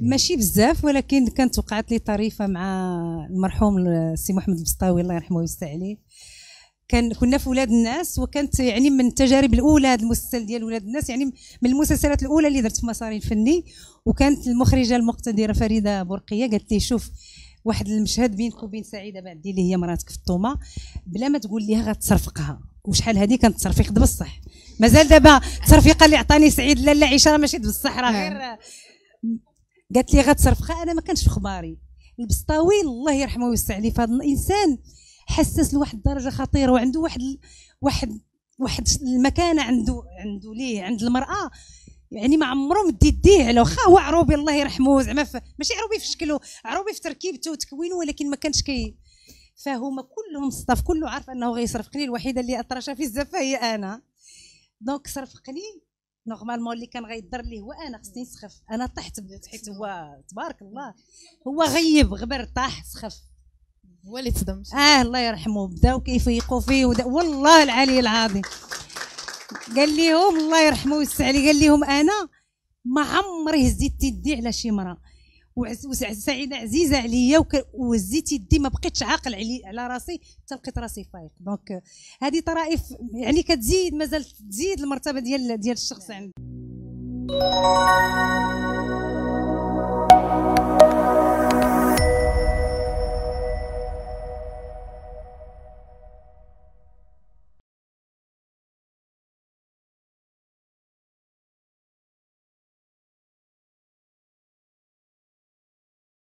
ماشي بزاف ولكن كانت وقعت لي طريفه مع المرحوم السي محمد البسطاوي الله يرحمه ويوسع عليه كان كنا في ولاد الناس وكانت يعني من التجارب الاولى هذا المسلسل ديال ولاد الناس يعني من المسلسلات الاولى اللي درت في مساري الفني وكانت المخرجه المقتدره فريده برقيه قالت لي شوف واحد المشهد بينك وبين سعيده بعدي اللي هي مراتك في الطومه بلا ما تقول ليها غتصرفقها وشحال هذه كانت ترفيق بصح مازال دابا الترفيقه اللي عطاني سعيد لا عيشه ماشي بصح راه نعم. غير قالت لي غتصرفخا انا ما كانش في خباري البسطاوي الله يرحمه ويوسع عليه فهاد الانسان حساس لواحد الدرجه خطيره وعنده واحد واحد واحد المكانه عنده عنده ليه عند المراه يعني ما عمرو مد يديه واخا هو عروبي الله يرحمه زعما ماشي عروبي في شكله عروبي في تركيبته وتكوينه ولكن ما كانش كي فهما كلهم صطاف كله عارف انه غيصرف قليل الوحيده اللي اطرشه في الزفه هي انا دونك صرف قليل نورمالمون اللي كان غيضر ليه هو انا خصني نسخف انا طحت بنت حيت هو تبارك الله هو غيب غبر طاح سخف هو اللي تصدم اه الله يرحمه بداو كيفيقوا فيه ودا والله العلي العظيم قال لهم الله يرحمه ويسع عليه قال لهم انا ما عمري هزيت يدي على شي مرأة وسعيده عزيزه عليا وهزيت يدي ما بقيتش عاقل علي على راسي حتى لقيت راسي فايق دونك هذه طرائف يعني كتزيد مازال تزيد المرتبه ديال ديال الشخص عندي